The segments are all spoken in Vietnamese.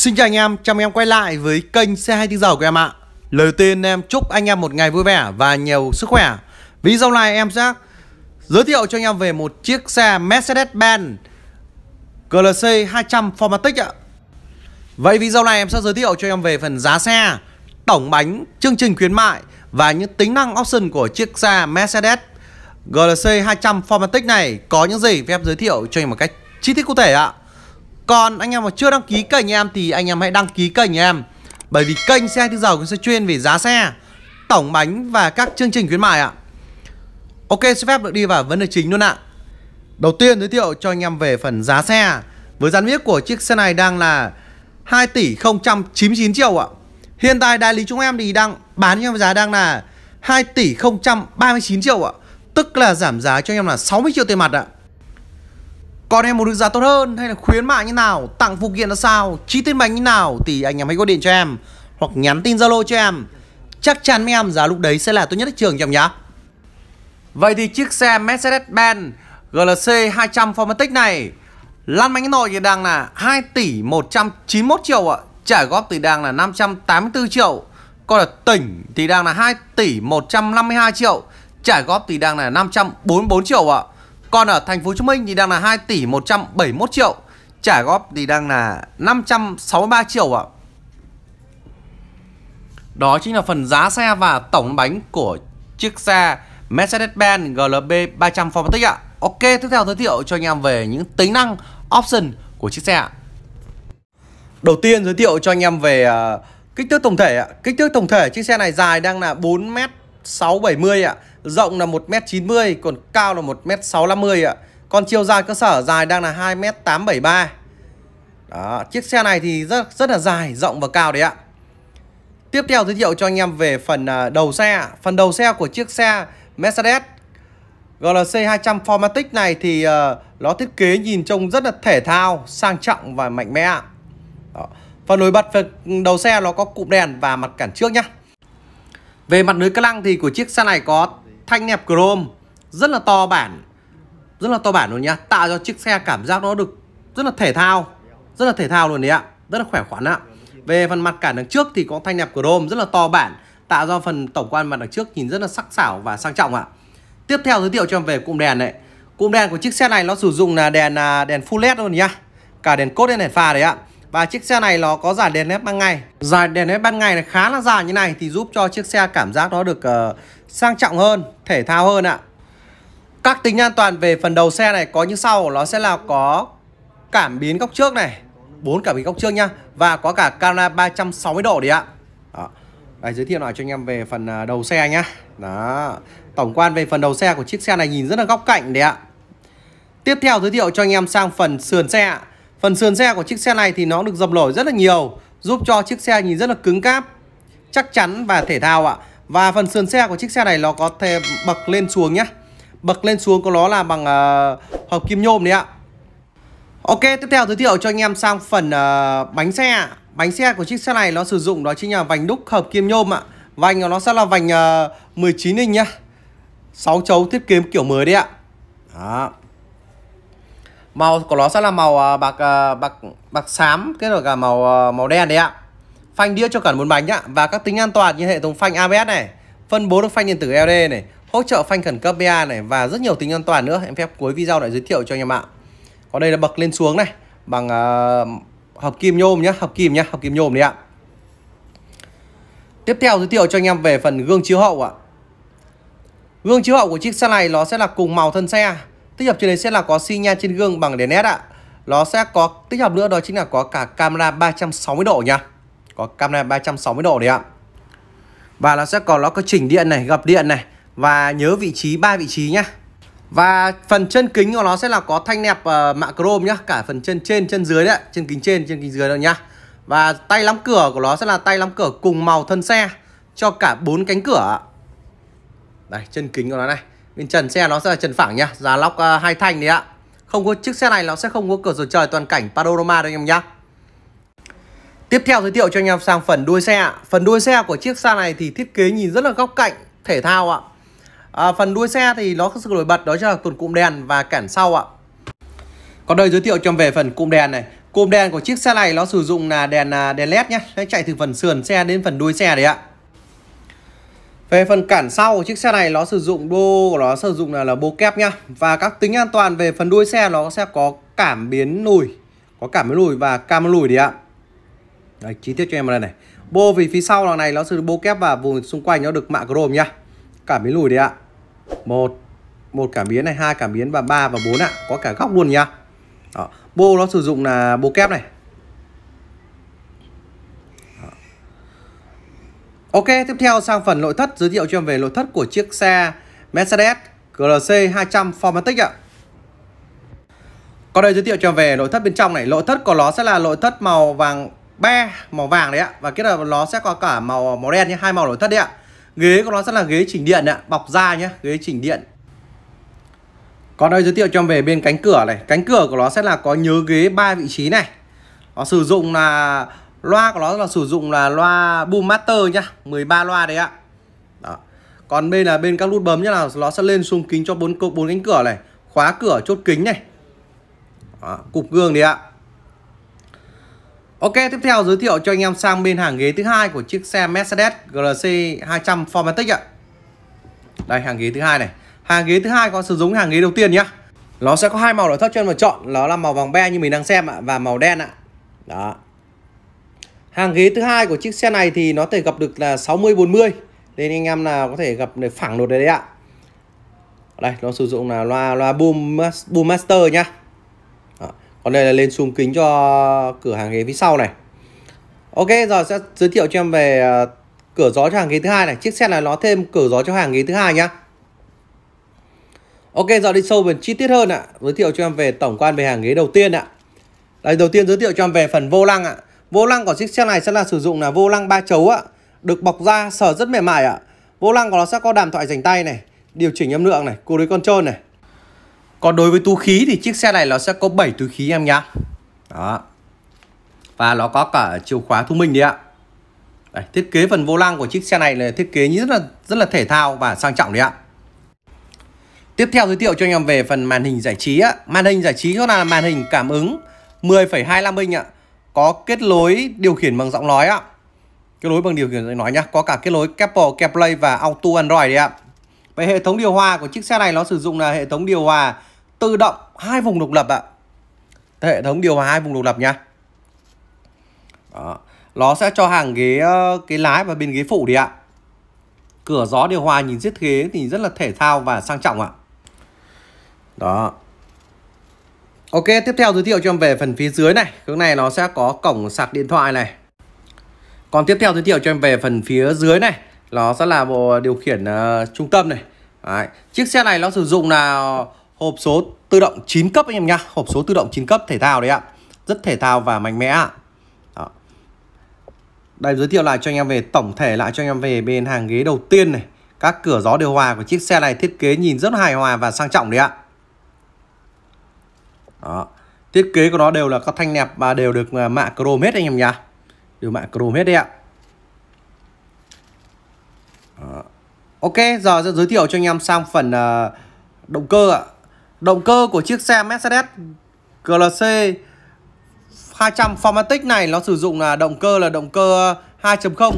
Xin chào anh em, chào mừng em quay lại với kênh xe c tiếng giờ của em ạ Lời tiên em chúc anh em một ngày vui vẻ và nhiều sức khỏe Video này em sẽ giới thiệu cho anh em về một chiếc xe Mercedes-Benz GLC 200 Formatic ạ Vậy video này em sẽ giới thiệu cho anh em về phần giá xe, tổng bánh, chương trình khuyến mại và những tính năng option của chiếc xe Mercedes GLC 200 Formatic này có những gì phép giới thiệu cho anh em một cách chi tiết cụ thể ạ còn anh em mà chưa đăng ký kênh em thì anh em hãy đăng ký kênh em Bởi vì kênh xe thứ giàu cũng sẽ chuyên về giá xe Tổng bánh và các chương trình khuyến mại ạ Ok xin phép được đi vào vấn đề chính luôn ạ Đầu tiên giới thiệu cho anh em về phần giá xe Với giá niêm của chiếc xe này đang là 2 tỷ 099 triệu ạ Hiện tại đại lý chúng em thì đang bán cho em giá đang là 2 tỷ 039 triệu ạ Tức là giảm giá cho anh em là 60 triệu tiền mặt ạ còn em muốn được giá tốt hơn hay là khuyến mại như nào, tặng phụ kiện là sao, chi tiết bánh như nào thì anh em hãy gọi điện cho em hoặc nhắn tin Zalo cho em. Chắc chắn với em giá lúc đấy sẽ là tốt nhất thị trường cho em nhá. Vậy thì chiếc xe Mercedes-Benz GLC 200 Formatic này lăn bánh nội thì đang là 2 tỷ 191 triệu ạ, trả góp thì đang là 584 triệu. Còn là tỉnh thì đang là 2 tỷ 152 triệu, trả góp thì đang là 544 triệu ạ. Còn ở thành phố Hồ Chí Minh thì đang là 2 tỷ 171 triệu. Trả góp thì đang là 563 triệu ạ. Đó chính là phần giá xe và tổng bánh của chiếc xe Mercedes-Benz GLB 300 Formatic ạ. Ok, tiếp theo giới thiệu cho anh em về những tính năng option của chiếc xe ạ. Đầu tiên giới thiệu cho anh em về uh, kích thước tổng thể ạ. Kích thước tổng thể chiếc xe này dài đang là 4 m 670 ạ Rộng là 1m90 Còn cao là 1m650 ạ Còn chiều dài cơ sở dài đang là 2m873 Đó Chiếc xe này thì rất rất là dài Rộng và cao đấy ạ Tiếp theo giới thiệu cho anh em về phần à, đầu xe Phần đầu xe của chiếc xe Mercedes GLC 200 Formatic này thì à, nó thiết kế nhìn trông rất là thể thao, sang trọng và mạnh mẽ. Đó. Phần nổi bật phần đầu xe nó có cụm đèn và mặt cản trước nhá. Về mặt lưới cơ lăng thì của chiếc xe này có thanh nẹp chrome rất là to bản rất là to bản luôn nhá tạo cho chiếc xe cảm giác nó được rất là thể thao rất là thể thao luôn đấy ạ rất là khỏe khoắn ạ về phần mặt cản đằng trước thì có thanh nẹp chrome rất là to bản tạo ra phần tổng quan mặt đằng trước nhìn rất là sắc sảo và sang trọng ạ tiếp theo giới thiệu cho em về cụm đèn này cụm đèn của chiếc xe này nó sử dụng là đèn à, đèn full led luôn nhá cả đèn cốt đèn đèn pha đấy ạ và chiếc xe này nó có giải đèn led ban ngày giải đèn led ban ngày là khá là dài như này thì giúp cho chiếc xe cảm giác nó được uh, sang trọng hơn thể thao hơn ạ các tính an toàn về phần đầu xe này có như sau nó sẽ là có cảm biến góc trước này bốn cảm biến góc trước nhá và có cả camera 360 độ đi ạ đó. Đây, giới thiệu lại cho anh em về phần ờ, đầu xe nhá đó tổng quan về phần đầu xe của chiếc xe này nhìn rất là góc cạnh đấy ạ tiếp theo giới thiệu cho anh em sang phần sườn xe ạ Phần sườn xe của chiếc xe này thì nó được dập nổi rất là nhiều, giúp cho chiếc xe nhìn rất là cứng cáp, chắc chắn và thể thao ạ. Và phần sườn xe của chiếc xe này nó có thể bậc lên xuống nhé Bậc lên xuống của nó là bằng uh, hộp kim nhôm đấy ạ Ok, tiếp theo giới thiệu cho anh em sang phần uh, bánh xe Bánh xe của chiếc xe này nó sử dụng đó chính là vành đúc hợp kim nhôm ạ Vành của nó sẽ là vành uh, ờ, 19 inch nhá 6 chấu thiết kế kiểu mới đấy ạ Đó màu của nó sẽ là màu à, bạc à, bạc bạc xám kết hợp cả màu à, màu đen đấy ạ phanh đĩa cho cả bốn bánh nhá và các tính an toàn như hệ thống phanh ABS này phân bố được phanh điện tử LED này hỗ trợ phanh khẩn cấp BA này và rất nhiều tính an toàn nữa em phép cuối video lại giới thiệu cho anh em ạ còn đây là bậc lên xuống này bằng uh, hợp kim nhôm nhá hợp kim nhá hợp kim nhôm đấy ạ tiếp theo giới thiệu cho anh em về phần gương chiếu hậu ạ gương chiếu hậu của chiếc xe này nó sẽ là cùng màu thân xe Tích hợp trên đấy sẽ là có xi nhan trên gương bằng đèn led ạ. Nó sẽ có tích hợp nữa đó chính là có cả camera 360 độ nha. Có camera 360 độ đấy ạ. Và nó sẽ có nó có chỉnh điện này, gập điện này và nhớ vị trí ba vị trí nhá. Và phần chân kính của nó sẽ là có thanh nẹp uh, ờ, mạ chrome nhá, cả phần chân trên, chân dưới đấy, chân kính trên, chân kính dưới đâu nhá. Và tay lắm cửa của nó sẽ là tay lắm cửa cùng màu thân xe cho cả bốn cánh cửa. Đây, chân kính của nó này. Bên trần xe nó sẽ là trần phẳng nhá Giá lóc uh, hai thanh đấy ạ Không có chiếc xe này nó sẽ không có cửa sổ trời toàn cảnh panorama đâu anh em nhá Tiếp theo giới thiệu cho anh em sang phần đuôi xe Phần đuôi xe của chiếc xe này thì thiết kế nhìn rất là góc cạnh thể thao ạ à, Phần đuôi xe thì nó có sự nổi bật đó chính là tuần cụm đèn và cản sau ạ Còn đây giới thiệu cho về phần cụm đèn này Cụm đèn của chiếc xe này nó sử dụng là đèn à, đèn led nhá Nó chạy từ phần sườn xe đến phần đuôi xe đấy ạ về phần cản sau của chiếc xe này nó sử dụng đô của nó sử dụng là, là bô kép nhá. Và các tính an toàn về phần đuôi xe nó sẽ có cảm biến lùi, có cảm biến lùi và cam lùi đi ạ. Đấy, chi tiết cho em đây này. Bô vì phía sau đằng này nó sử dụng bô kép và vùng xung quanh nó được mạ chrome nhá. Cảm biến lùi đi ạ. Một một cảm biến này, hai cảm biến và ba và bốn ạ, có cả góc luôn nhá. Đó. Bô nó sử dụng là bô kép này, Ok, tiếp theo sang phần nội thất giới thiệu cho em về nội thất của chiếc xe Mercedes GLC 200 Formatic ạ. Còn đây giới thiệu cho em về nội thất bên trong này, nội thất của nó sẽ là nội thất màu vàng be, màu vàng đấy ạ và kết hợp nó sẽ có cả màu màu đen như hai màu nội thất đấy ạ. Ghế của nó sẽ là ghế chỉnh điện ạ, bọc da nhé, ghế chỉnh điện. Còn đây giới thiệu cho em về bên cánh cửa này, cánh cửa của nó sẽ là có nhớ ghế ba vị trí này. Nó sử dụng là Loa của nó là sử dụng là loa Boom Master nhá 13 loa đấy ạ Đó. Còn bên là bên các nút bấm nhá là nó sẽ lên xuống kính cho bốn bốn cánh cửa này Khóa cửa chốt kính này Đó. Cục gương đấy ạ Ok tiếp theo giới thiệu cho anh em sang bên hàng ghế thứ hai của chiếc xe Mercedes GLC 200 Formatic ạ Đây hàng ghế thứ hai này Hàng ghế thứ hai có sử dụng hàng ghế đầu tiên nhá nó sẽ có hai màu để thất cho em chọn, đó là màu vàng be như mình đang xem ạ và màu đen ạ. Đó, Hàng ghế thứ hai của chiếc xe này thì nó thể gặp được là 60 40. Nên anh em nào có thể gặp để phẳng đột đấy ạ. Đây, nó sử dụng là loa loa boom boom master nhá. Đó. Còn đây là lên xuống kính cho cửa hàng ghế phía sau này. Ok, giờ sẽ giới thiệu cho em về à, cửa gió cho hàng ghế thứ hai này. Chiếc xe này nó thêm cửa gió cho hàng ghế thứ hai nhá. Ok, giờ đi sâu về chi tiết hơn ạ. Giới thiệu cho em về tổng quan về hàng ghế đầu tiên ạ. Đây đầu tiên giới thiệu cho em về phần vô lăng ạ. Vô lăng của chiếc xe này sẽ là sử dụng là vô lăng ba chấu ạ, được bọc da sờ rất mềm mại ạ. Vô lăng của nó sẽ có đàm thoại dành tay này, điều chỉnh âm lượng này, cruise control này. Còn đối với túi khí thì chiếc xe này nó sẽ có 7 túi khí em nhá. Đó. Và nó có cả chìa khóa thông minh đi ạ. Đấy, thiết kế phần vô lăng của chiếc xe này là thiết kế rất là rất là thể thao và sang trọng đấy ạ. Tiếp theo giới thiệu cho anh em về phần màn hình giải trí ạ. Màn hình giải trí nó là màn hình cảm ứng 10,25 inch ạ có kết nối điều khiển bằng giọng nói ạ kết nối bằng điều khiển giọng nói nhá có cả kết nối Apple CarPlay và Auto Android đấy ạ vậy hệ thống điều hòa của chiếc xe này nó sử dụng là hệ thống điều hòa tự động hai vùng độc lập ạ hệ thống điều hòa hai vùng độc lập nhá Đó. nó sẽ cho hàng ghế ờ, cái lái và bên ghế phụ đi ạ cửa gió điều hòa nhìn thiết kế thì rất là thể thao và sang trọng ạ đó Ok, tiếp theo giới thiệu cho em về phần phía dưới này. Cái này nó sẽ có cổng sạc điện thoại này. Còn tiếp theo giới thiệu cho em về phần phía dưới này. Nó sẽ là bộ điều khiển uh, trung tâm này. Đấy. Chiếc xe này nó sử dụng là hộp số tự động 9 cấp anh em nha. Hộp số tự động 9 cấp thể thao đấy ạ. Rất thể thao và mạnh mẽ ạ. Đó. Đây giới thiệu lại cho anh em về tổng thể lại cho anh em về bên hàng ghế đầu tiên này. Các cửa gió điều hòa của chiếc xe này thiết kế nhìn rất hài hòa và sang trọng đấy ạ đó thiết kế của nó đều là các thanh nẹp và đều được à, mạ chrome hết anh em nhá đều mạ chrome hết đấy ạ đó. ok giờ sẽ giới thiệu cho anh em sang phần uh, động cơ ạ động cơ của chiếc xe Mercedes GLC 200 Formatic này nó sử dụng là động cơ là động cơ 2.0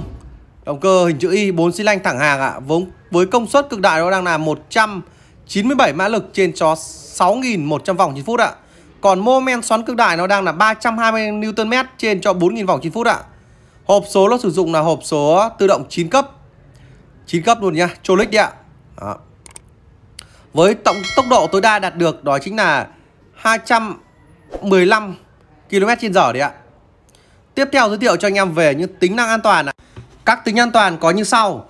Động cơ hình chữ Y 4 xi lanh thẳng hàng ạ à, với, với công suất cực đại nó đang là 197 mã lực trên chó 6.100 vòng trên phút ạ à. Còn mô men xoắn cực đại nó đang là 320 Nm trên cho 4.000 vòng trên phút ạ. Hộp số nó sử dụng là hộp số tự động 9 cấp. 9 cấp luôn nhá, Tronic đi ạ. Đó. Với tổng tốc độ tối đa đạt được đó chính là 215 km trên giờ đấy ạ. Tiếp theo giới thiệu cho anh em về những tính năng an toàn ạ. Các tính an toàn có như sau.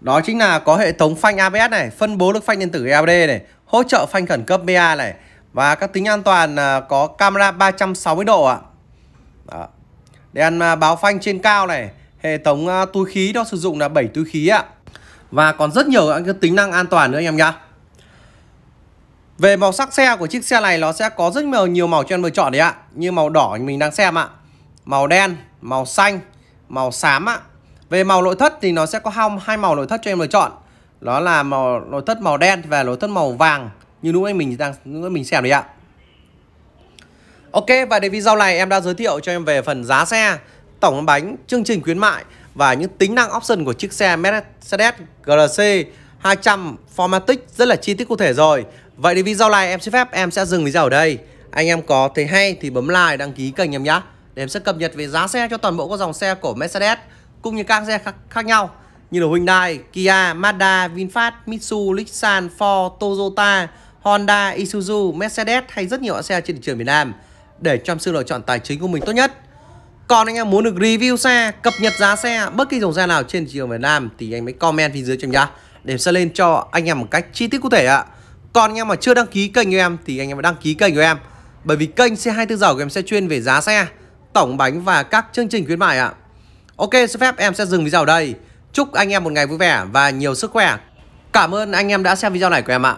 Đó chính là có hệ thống phanh ABS này, phân bố lực phanh điện tử EAD này, hỗ trợ phanh khẩn cấp BA này, và các tính an toàn à, có camera 360 độ ạ. Đó. Đèn à, báo phanh trên cao này, hệ thống à, túi khí nó sử dụng là 7 túi khí ạ. Và còn rất nhiều các tính năng an toàn nữa anh em nhá. Về màu sắc xe của chiếc xe này nó sẽ có rất nhiều nhiều màu cho anh em lựa chọn đấy ạ. Như màu đỏ mình đang xem ạ. Màu đen, màu xanh, màu xám ạ. Về màu nội thất thì nó sẽ có hai màu nội thất cho em lựa chọn. Đó là màu nội thất màu đen và nội thất màu vàng như lúc anh mình đang lúc nãy mình xem đấy ạ Ok và để video này em đã giới thiệu cho em về phần giá xe tổng bánh chương trình khuyến mại và những tính năng option của chiếc xe Mercedes GLC 200 Formatic rất là chi tiết cụ thể rồi Vậy thì video này em xin phép em sẽ dừng video ở đây Anh em có thấy hay thì bấm like đăng ký kênh em nhé Để em sẽ cập nhật về giá xe cho toàn bộ các dòng xe của Mercedes Cũng như các xe khác, khác nhau Như là Hyundai, Kia, Mazda, VinFast, Mitsubishi, Nissan, Ford, Toyota Honda, Isuzu, Mercedes hay rất nhiều xe trên thị trường Việt Nam để cho sự lựa chọn tài chính của mình tốt nhất. Còn anh em muốn được review xe, cập nhật giá xe bất kỳ dòng xe nào trên thị trường Việt Nam thì anh mới comment phía dưới cho em nhá để sẽ lên cho anh em một cách chi tiết cụ thể ạ. Còn anh em mà chưa đăng ký kênh của em thì anh em đăng ký kênh của em bởi vì kênh C24 giờ của em sẽ chuyên về giá xe, tổng bánh và các chương trình khuyến mại ạ. Ok, xin phép em sẽ dừng video ở đây. Chúc anh em một ngày vui vẻ và nhiều sức khỏe. Cảm ơn anh em đã xem video này của em ạ.